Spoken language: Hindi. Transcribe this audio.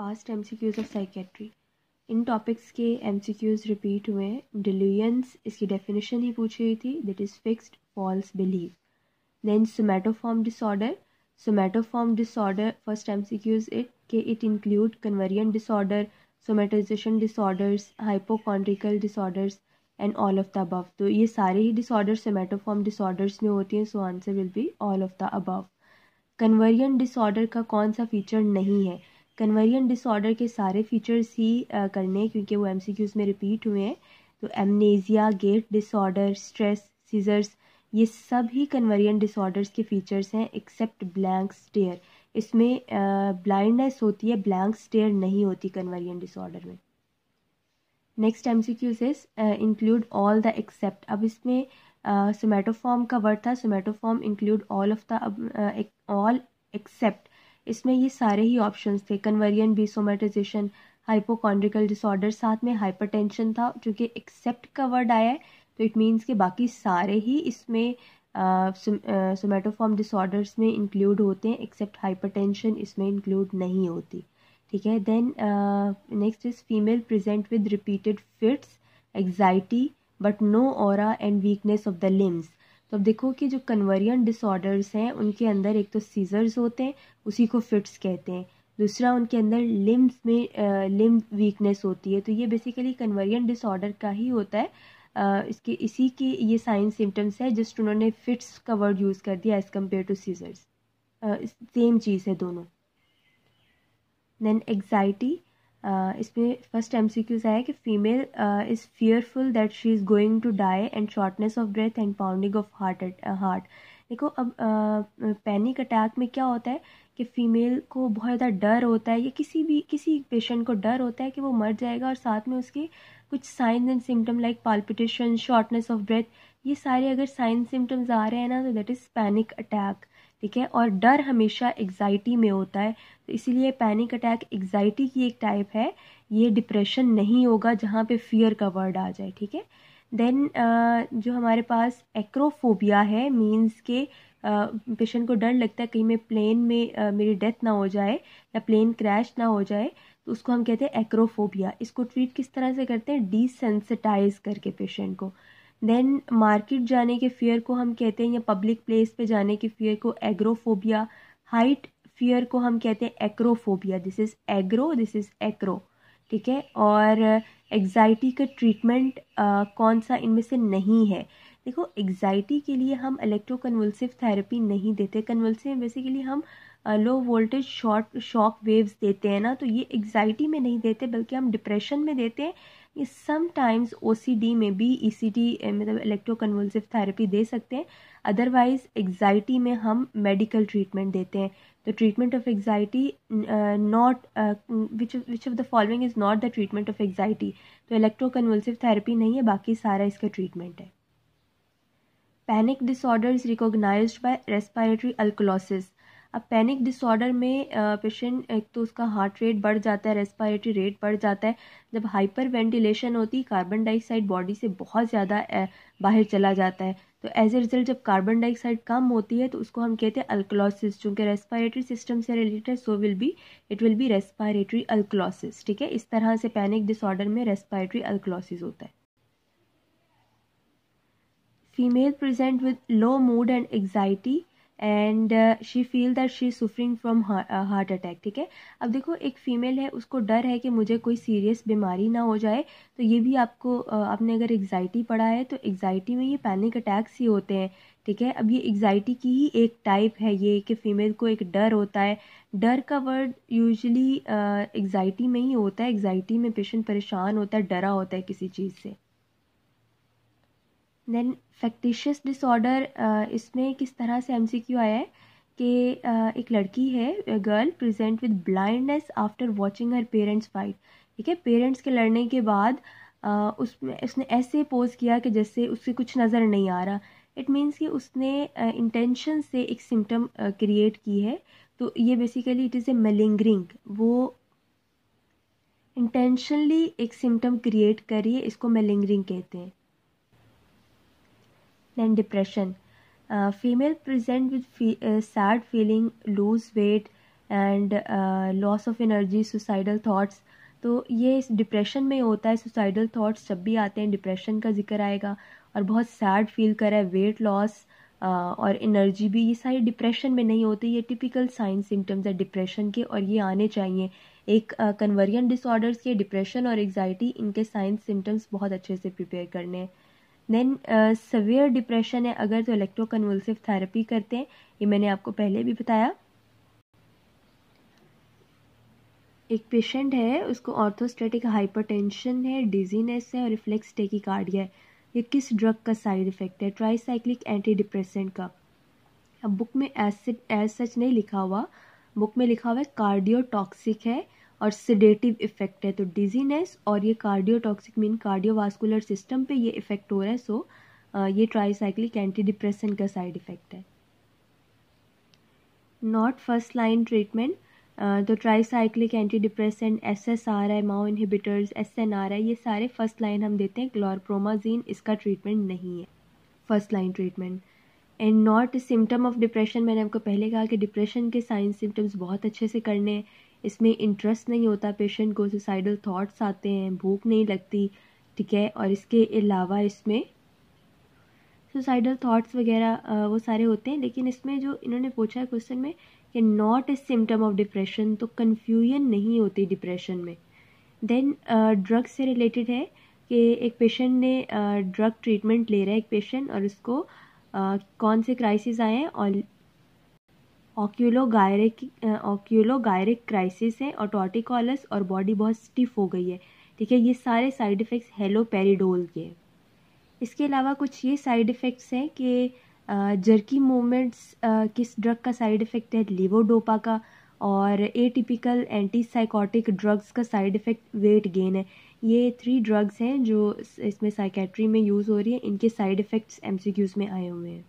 Past M C Qs of psychiatry इन टॉपिक्स के एम सी क्यूज़ रिपीट हुए हैं इसकी डेफिनेशन ही पूछी हुई थी that is fixed false belief then somatoform disorder somatoform disorder first M C Qs it के it include conversion disorder somatization disorders hypochondriacal disorders and all of the above तो ये सारे ही डिसऑर्डर्स सोमेटोफॉर्म डिसऑर्डर्स में होती हैं so answer will be all of the above conversion disorder का कौन सा फीचर नहीं है कन्वर्जन डिसऑर्डर के सारे फीचर्स ही करने क्योंकि वो एम में रिपीट हुए हैं तो amnesia gait disorder stress seizures ये सब ही कन्वर्जन डिसऑर्डर्स के फीचर्स हैं एक्सेप्ट ब्लैंक स्टेयर इसमें ब्लाइंडनेस होती है ब्लैंक स्टेयर नहीं होती कन्वर्जन डिसऑर्डर में next M C Qs is include all the except अब इसमें सोमेटोफॉर्म uh, का वर्ड था somatoform include all of the all except इसमें ये सारे ही ऑप्शन थे कन्वर्जन भी सोमेटाइजेशन हाइपोकॉन्ड्रिकल डिसऑर्डर साथ में हाइपर था जो कि एक्सेप्ट कवर्ड आया है तो इट मीन्स कि बाकी सारे ही इसमें सोमेटोफॉर्म डिसऑर्डर्स में इंक्लूड होते हैं एक्सेप्ट हाइपरटेंशन इसमें इंक्लूड नहीं होती ठीक है then next is female present with repeated fits anxiety but no और and weakness of the limbs तो अब देखो कि जो कन्वर्जन डिसऑर्डर्स हैं उनके अंदर एक तो सीजर्स होते हैं उसी को फिट्स कहते हैं दूसरा उनके अंदर लिम्स में लिम वीकनेस होती है तो ये बेसिकली कन्वर्जन डिसऑर्डर का ही होता है आ, इसके इसी के ये साइन सिम्टम्स है जस्ट उन्होंने फिट्स का वर्ड यूज़ कर दिया as compare to seizures same चीज़ है दोनों देन एग्जाइटी इसमें फर्स्ट एम सी क्यूज आया कि female is fearful that she is going to die and shortness of breath and pounding of heart heart देखो अब पैनिक अटैक में क्या होता है कि फ़ीमेल को बहुत ज़्यादा डर होता है या किसी भी किसी पेशेंट को डर होता है कि वो मर जाएगा और साथ में उसके कुछ signs and symptom like palpitation shortness of breath ये सारे अगर साइन सिम्टम्स आ रहे हैं ना तो दैट इज़ पैनिक अटैक ठीक है और डर हमेशा एग्जाइटी में होता है तो इसीलिए पैनिक अटैक एग्जाइटी की एक टाइप है ये डिप्रेशन नहीं होगा जहाँ पे फियर का वर्ड आ जाए ठीक है देन uh, जो हमारे पास एक्रोफोबिया है मीन्स के पेशेंट को डर लगता है कहीं मैं प्लेन में uh, मेरी डेथ ना हो जाए या प्लेन क्रैश ना हो जाए तो उसको हम कहते हैं एक्रोफोबिया इसको ट्रीट किस तरह से करते हैं डिसेंसिटाइज करके पेशेंट को देन मार्केट जाने के फियर को हम कहते हैं या पब्लिक प्लेस पे जाने के फियर को एग्रोफोबिया हाइट फियर को हम कहते हैं acrophobia this is agro this is acro ठीक है और एग्जाइटी का ट्रीटमेंट कौन सा इनमें से नहीं है देखो एग्जाइटी के लिए हम इलेक्ट्रोकनवल्सिव थेरेपी नहीं देते कन्वल्सिव बेसिकली हम low voltage short shock waves देते हैं ना तो ये एग्जाइटी में नहीं देते बल्कि हम डिप्रेशन में देते हैं इस समटाइम्स ओ में भी ई e सी eh, मतलब इलेक्ट्रोकन्वल्सिव थेरेपी दे सकते हैं अदरवाइज एग्जाइटी में हम मेडिकल ट्रीटमेंट देते हैं eh, eh, तो treatment of anxiety not which of the following is not the treatment of anxiety the तो इलेक्ट्रोकन्वल्सिव थेरेपी नहीं है बाकी सारा इसका ट्रीटमेंट है panic disorder is recognize by respiratory alkalosis अब पैनिक डिसऑर्डर में पेशेंट एक तो उसका हार्ट रेट बढ़ जाता है रेस्पायरेटरी रेट बढ़ जाता है जब हाइपर वेंटिलेशन होती कार्बन डाइऑक्साइड बॉडी से बहुत ज़्यादा बाहर चला जाता है तो एज ए रिजल्ट जब कार्बन डाइऑक्साइड कम होती है तो उसको हम कहते हैं अल्कलॉसिस चूँकि रेस्पायरेटरी सिस्टम से related so will be it will be respiratory alkalosis ठीक है इस तरह से पैनिक डिसऑर्डर में रेस्पायरेटरी अल्कलॉसिस होता है female present with low mood and anxiety and she feel that she सुफरिंग from heart attack ठीक है अब देखो एक फीमेल है उसको डर है कि मुझे कोई सीरियस बीमारी ना हो जाए तो ये भी आपको uh, आपने अगर एग्जाइटी पढ़ा है तो एग्जाइटी में ये पैनिक अटैक्स ही होते हैं ठीक है अब ये एग्जाइटी की ही एक टाइप है ये कि फीमेल को एक डर होता है डर का वर्ड यूजली एग्जाइटी में ही होता है एग्जाइटी में पेशेंट परेशान होता है डरा होता है किसी चीज़ से देन फैक्टिशियस डिसऑर्डर इसमें किस तरह से एमसीक्यू आया है कि uh, एक लड़की है girl present with blindness after watching her parents fight ठीक है पेरेंट्स के लड़ने के बाद uh, उसमें उसने ऐसे पोज किया कि जैसे उससे कुछ नज़र नहीं आ रहा इट मीन्स कि उसने इंटेंशन uh, से एक सिम्टम क्रिएट की है तो ये basically it is a malingering वो इंटेंशनली एक सिम्टम क्रिएट करिए इसको मेलिंगरिंग कहते हैं than depression. Uh, female present with fe- uh, sad feeling, lose weight, and loss of energy suicidal thoughts तो ये डिप्रेशन में होता है सुसाइडल थाट्स जब भी आते हैं डिप्रेशन का जिक्र आएगा और बहुत सैड फील कर रहा है वेट लॉस uh, और एनर्जी भी ये सारी डिप्रेशन में नहीं होती ये टिपिकल साइन सिम्टम्स है डिप्रेशन के और ये आने चाहिए एक कन्वर्जन uh, डिसऑर्डर्स के डिप्रेशन और एग्जाइटी इनके साइंस सिम्टम्स बहुत अच्छे से प्रिपेयर करने हैं देन सवियर डिप्रेशन है अगर तो इलेक्ट्रोकनवल्सिव थेरेपी करते हैं ये मैंने आपको पहले भी बताया एक पेशेंट है उसको ऑर्थोस्टेटिक हाइपरटेंशन है डिजीनेस है और रिफ्लेक्स टेकिकार्डिया है ये किस ड्रग का साइड इफेक्ट है ट्राईसाइक्लिक एंटी डिप्रेसेंट का अब बुक में एसिड एज सच नहीं लिखा हुआ बुक में लिखा हुआ है कार्डियोटॉक्सिक है और सिडेटिव इफेक्ट है तो डिजीनेस और ये कार्डियोटॉक्सिक मीन कार्डियोवास्कुलर सिस्टम पे ये इफेक्ट हो रहा है सो ये ट्राईसाइक्लिक एंटी डिप्रेशन का साइड इफेक्ट है नॉट फर्स्ट लाइन ट्रीटमेंट तो tricyclic anti depression S S R I MAO inhibitors S N R I ये सारे फर्स्ट लाइन हम देते हैं क्लोरप्रोमाजीन इसका ट्रीटमेंट नहीं है first line treatment and not symptom of depression मैंने आपको पहले कहा कि डिप्रेशन के साइन सिम्टम्स बहुत अच्छे से करने हैं इसमें इंटरेस्ट नहीं होता पेशेंट को सुसाइडल थाट्स आते हैं भूख नहीं लगती ठीक है और इसके अलावा इसमें सुसाइडल थाट्स वगैरह वो सारे होते हैं लेकिन इसमें जो इन्होंने पूछा है क्वेश्चन में कि not a symptom of depression तो कन्फ्यूजन नहीं होती डिप्रेशन में देन ड्रग्स uh, से रिलेटेड है कि एक पेशेंट ने ड्रग uh, ट्रीटमेंट ले रहा है एक पेशेंट और उसको uh, कौन से क्राइसिस आए हैं और ऑक्यूलो गायरिक क्राइसिस है और टॉर्टिकॉलस और बॉडी बहुत स्टिफ हो गई है ठीक है ये सारे साइड इफ़ेक्ट्स हेलो पेरीडोल के इसके अलावा कुछ ये साइड इफ़ेक्ट्स हैं कि जर्की मोमेंट्स किस ड्रग का साइड इफ़ेक्ट है लिवोडोपा का और atypical antipsychotic drugs का साइड इफ़ेक्ट वेट गेन है ये थ्री ड्रग्स हैं जो इसमें साइकेट्री में यूज़ हो रही है इनके साइड इफ़ेक्ट्स एम में आए हुए हैं